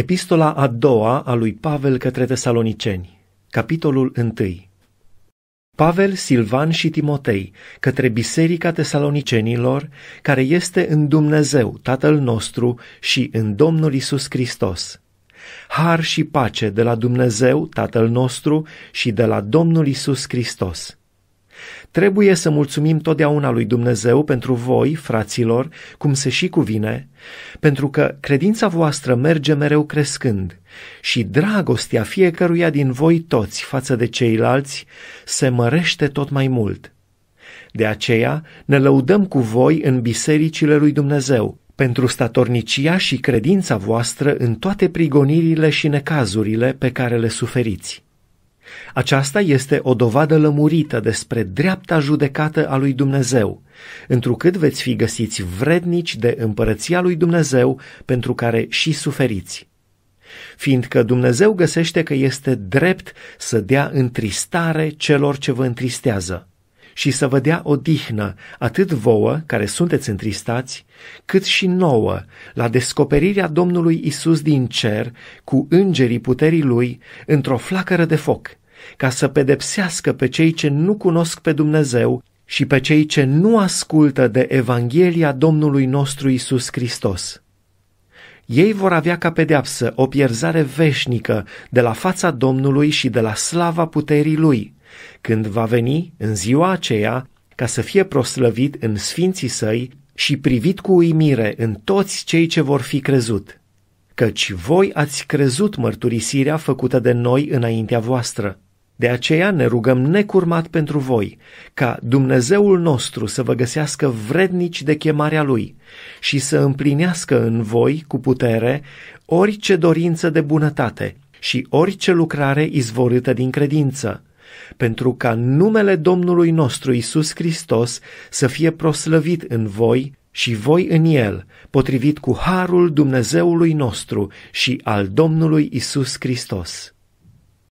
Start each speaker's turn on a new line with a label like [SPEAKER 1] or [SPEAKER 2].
[SPEAKER 1] Epistola a doua a lui Pavel către Tesaloniceni, capitolul 1. Pavel, Silvan și Timotei, către Biserica Tesalonicenilor, care este în Dumnezeu, Tatăl nostru și în Domnul Isus Hristos. Har și pace de la Dumnezeu, Tatăl nostru și de la Domnul Isus Hristos. Trebuie să mulțumim totdeauna lui Dumnezeu pentru voi, fraților, cum se și cuvine, pentru că credința voastră merge mereu crescând și dragostea fiecăruia din voi toți față de ceilalți se mărește tot mai mult. De aceea ne lăudăm cu voi în bisericile lui Dumnezeu, pentru statornicia și credința voastră în toate prigonirile și necazurile pe care le suferiți. Aceasta este o dovadă lămurită despre dreapta judecată a lui Dumnezeu, întrucât veți fi găsiți vrednici de împărăția lui Dumnezeu pentru care și suferiți. Fiindcă Dumnezeu găsește că este drept să dea întristare celor ce vă întristează și să vă dea odihnă atât vouă, care sunteți întristați, cât și nouă, la descoperirea Domnului Isus din cer, cu îngerii puterii Lui, într-o flacără de foc, ca să pedepsească pe cei ce nu cunosc pe Dumnezeu și pe cei ce nu ascultă de Evanghelia Domnului nostru Isus Hristos. Ei vor avea ca pedeapsă o pierzare veșnică de la fața Domnului și de la slava puterii Lui, când va veni în ziua aceea ca să fie proslăvit în sfinții săi și privit cu uimire în toți cei ce vor fi crezut, căci voi ați crezut mărturisirea făcută de noi înaintea voastră. De aceea ne rugăm necurmat pentru voi, ca Dumnezeul nostru să vă găsească vrednici de chemarea Lui și să împlinească în voi, cu putere, orice dorință de bunătate și orice lucrare izvorâtă din credință, pentru ca numele Domnului nostru Isus Hristos să fie proslăvit în voi și voi în El, potrivit cu harul Dumnezeului nostru și al Domnului Isus Hristos.